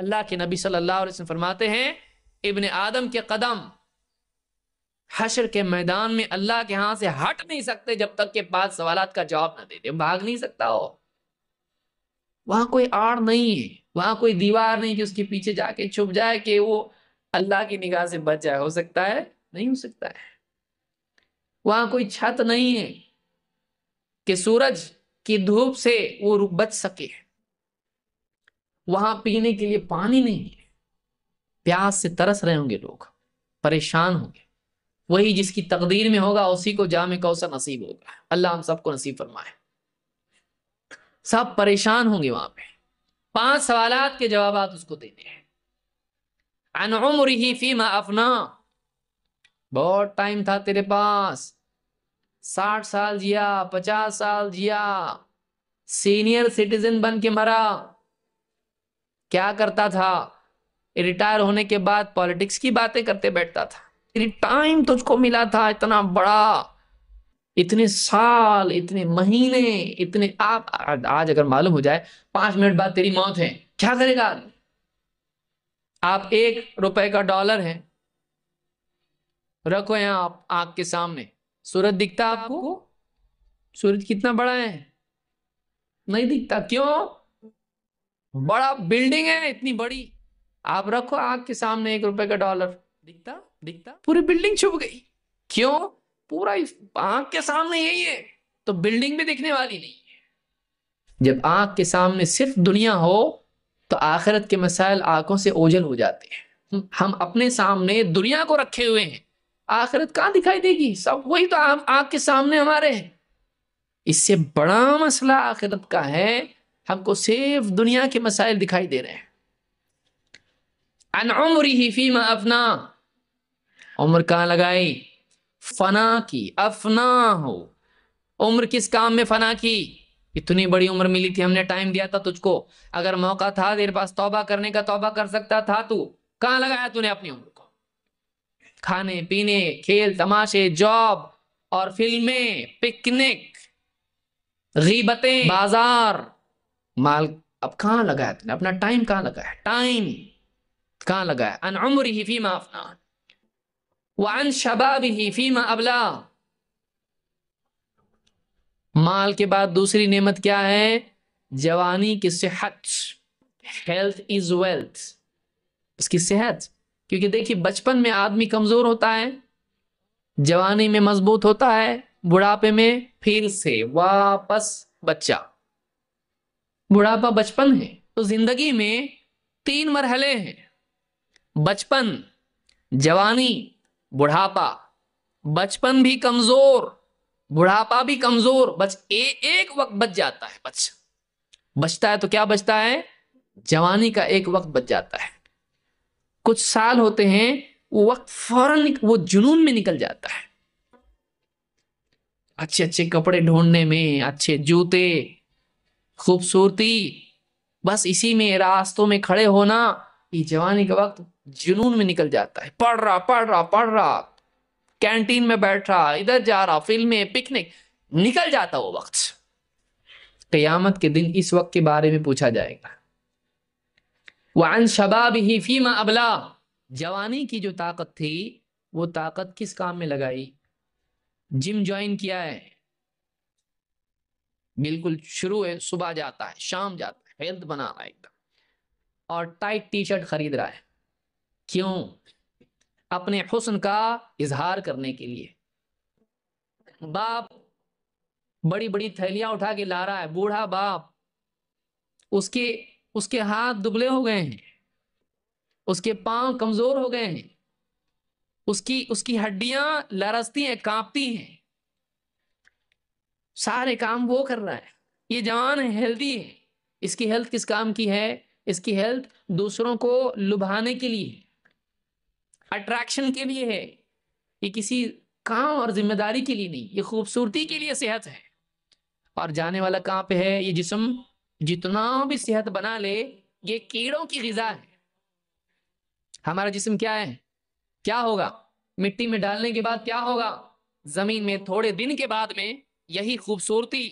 अल्लाह के नबी सल्लल्लाहु अलैहि वसल्लम फरमाते हैं इब्न आदम के कदम हशर के मैदान में अल्लाह के यहां से हट नहीं सकते जब तक के बाद सवाल का जवाब ना दे दे भाग नहीं सकता हो वहां कोई आड़ नहीं है वहां कोई दीवार नहीं कि उसके पीछे जाके छुप जाए कि वो अल्लाह की निगाह से बच जाए हो सकता है नहीं हो सकता है वहां कोई छत नहीं है कि सूरज की धूप से वो बच सके वहां पीने के लिए पानी नहीं है प्यास से तरस रहे होंगे लोग परेशान होंगे वही जिसकी तकदीर में होगा उसी को जाम कौसर नसीब होगा अल्लाह हम सबको नसीब फरमाए सब परेशान होंगे वहां पे पांच सवाल के जवाब उसको देने हैं अफना बहुत टाइम था तेरे पास साठ साल जिया पचास साल जिया सीनियर सिटीजन बन के मरा क्या करता था रिटायर होने के बाद पॉलिटिक्स की बातें करते बैठता था इतनी टाइम तुझको मिला था इतना बड़ा इतने साल इतने महीने इतने आप आज अगर मालूम हो जाए पांच मिनट बाद तेरी मौत है क्या करेगा आप एक रुपए का डॉलर है रखो यहां आप आंख के सामने सूरज दिखता आपको सूरज कितना बड़ा है नहीं दिखता क्यों बड़ा बिल्डिंग है इतनी बड़ी आप रखो आंख के सामने एक रुपए का डॉलर दिखता दिखता पूरी बिल्डिंग छुप गई क्यों पूरा आंख के सामने यही है तो बिल्डिंग भी दिखने वाली नहीं है जब आंख के सामने सिर्फ दुनिया हो तो आखिरत के मसाइल आंखों से ओझल हो जाते हैं हम अपने सामने दुनिया को रखे हुए हैं आखिरत कहाँ दिखाई देगी सब वही तो आंख के सामने हमारे हैं इससे बड़ा मसला आखिरत का है हमको सिर्फ दुनिया के मसाइल दिखाई दे रहे हैं अनुम्र उम्र ही फीमा अपना उम्र कहाँ लगाई फना की अफना हो उम्र किस काम में फना की इतनी बड़ी उम्र मिली थी हमने टाइम दिया था तुझको अगर मौका था तेरे पास तौबा करने का तौबा कर सकता था तू कहां लगाया तूने अपनी उम्र को खाने पीने खेल तमाशे जॉब और फिल्में पिकनिक गीबतें बाजार माल अब कहाँ लगाया तुमने अपना टाइम कहाँ लगाया टाइम कहाँ लगाया अन उम्र ही फीमा अपना अन शबाब ही फीमा अबला माल के बाद दूसरी नेमत क्या है जवानी की सेहत हेल्थ इज वेल्थ उसकी सेहत क्योंकि देखिए बचपन में आदमी कमजोर होता है जवानी में मजबूत होता है बुढ़ापे में फिर से वापस बच्चा बुढ़ापा बचपन है तो जिंदगी में तीन मरहले हैं बचपन जवानी बुढ़ापा बचपन भी कमजोर बुढ़ापा भी कमजोर बच ए, एक वक्त बच जाता है बच बचता है तो क्या बचता है जवानी का एक वक्त बच जाता है कुछ साल होते हैं वो वक्त फौरन वो जुनून में निकल जाता है अच्छे अच्छे कपड़े ढूंढने में अच्छे जूते खूबसूरती बस इसी में रास्तों में खड़े होना ये जवानी का वक्त जुनून में निकल जाता है पढ़ रहा पढ़ रहा पढ़ रहा कैंटीन में बैठ रहा इधर जा रहा फिल्में पिकनिक निकल जाता वो वक्त कयामत के दिन इस वक्त के बारे में पूछा जाएगा वन शबाब ही फीमा अबला जवानी की जो ताकत थी वो ताकत किस काम में लगाई जिम ज्वाइन किया है बिल्कुल शुरू है सुबह जाता है शाम जाता है हेल्थ बना रहा है एकदम और टाइट टी शर्ट खरीद रहा है क्यों अपने हुसन का इजहार करने के लिए बाप बड़ी बड़ी थैलियां उठा के ला रहा है बूढ़ा बाप उसके उसके हाथ दुबले हो गए हैं उसके पांव कमजोर हो गए हैं उसकी उसकी हड्डियां लरसती हैं कांपती हैं सारे काम वो कर रहा है ये जवान हेल्दी है इसकी हेल्थ किस काम की है इसकी हेल्थ दूसरों को लुभाने के लिए अट्रैक्शन के लिए है ये किसी काम और जिम्मेदारी के लिए नहीं ये खूबसूरती के लिए सेहत है और जाने वाला कहाँ पे है ये जिसम जितना भी सेहत बना ले ये कीड़ों की गजा है हमारा जिसम क्या है क्या होगा मिट्टी में डालने के बाद क्या होगा जमीन में थोड़े दिन के बाद में यही खूबसूरती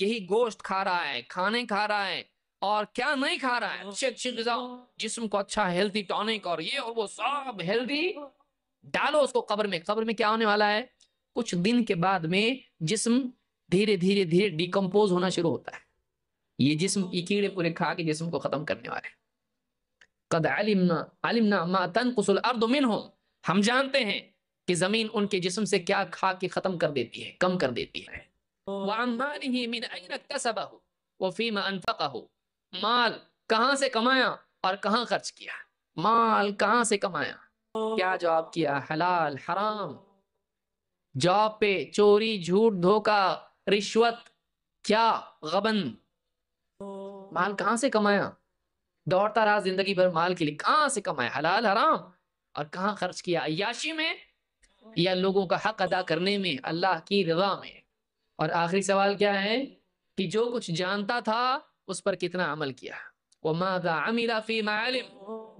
यही गोश्त खा रहा है खाने खा रहा है और क्या नहीं खा रहा है अच्छी अच्छी गजा जिसम को अच्छा हेल्थी टॉनिक और ये और वो सब हेल्थी डालो उसको कब्र में कब्र में क्या होने वाला है कुछ दिन के बाद में जिसम धीरे धीरे धीरे डिकम्पोज होना शुरू होता है ये जिसम ये कीड़े पूरे खा के जिसम को खत्म करने वाले कद अलिमना अलिमना मा तन कुसुल अर्द हम जानते हैं कि जमीन उनके जिस्म से क्या खा के खत्म कर देती है कम कर देती है अनफका हो माल कहाँ से कमाया और कहाँ खर्च किया माल कहाँ से कमाया क्या जॉब किया हलाल हराम जॉब पे चोरी झूठ धोखा रिश्वत क्या गबन माल कहाँ से कमाया दौड़ता रहा जिंदगी भर माल के लिए कहाँ से कमाया हलाल हराम और कहाँ खर्च किया अयाशी में या लोगों का हक अदा करने में अल्लाह की रजा में और आखिरी सवाल क्या है कि जो कुछ जानता था उस पर कितना अमल किया वमादा अमीरा फी मालिम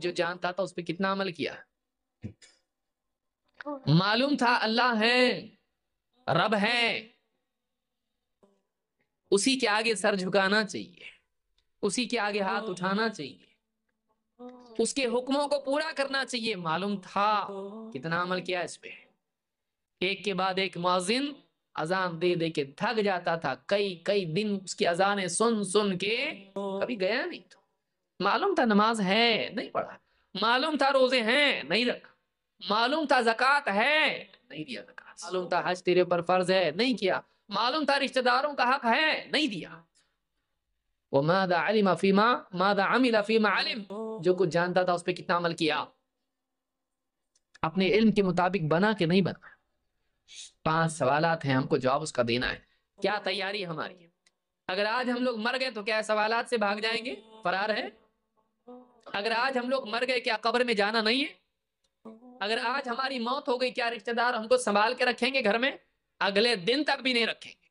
जो जानता था उस पर कितना अमल किया मालूम था अल्लाह है रब है उसी के आगे सर झुकाना चाहिए उसी के आगे हाथ उठाना चाहिए उसके हुक्मों को पूरा करना चाहिए मालूम था कितना अमल किया इस पर एक के बाद एक मुआजिन अजान दे दे के थक जाता था कई कई दिन उसकी अजानें सुन सुन के कभी गया नहीं तो मालूम था नमाज है नहीं पढ़ा मालूम था रोजे हैं नहीं रखा मालूम था जक़ात है नहीं दिया जक़ात मालूम था हज तेरे पर फर्ज है नहीं किया मालूम था रिश्तेदारों का हक है नहीं दिया वो मादा अलिम अफीमा मादा अमिल अफीमा अलिम जो कुछ जानता था उस पर कितना अमल किया अपने इल्म के मुताबिक बना के नहीं बना पांच सवाल हैं हमको जवाब उसका देना है क्या तैयारी हमारी अगर आज हम लोग मर गए तो क्या सवाल से भाग जाएंगे फरार है अगर आज हम लोग मर गए क्या कब्र में जाना नहीं है अगर आज हमारी मौत हो गई क्या रिश्तेदार हमको संभाल के रखेंगे घर में अगले दिन तक भी नहीं रखेंगे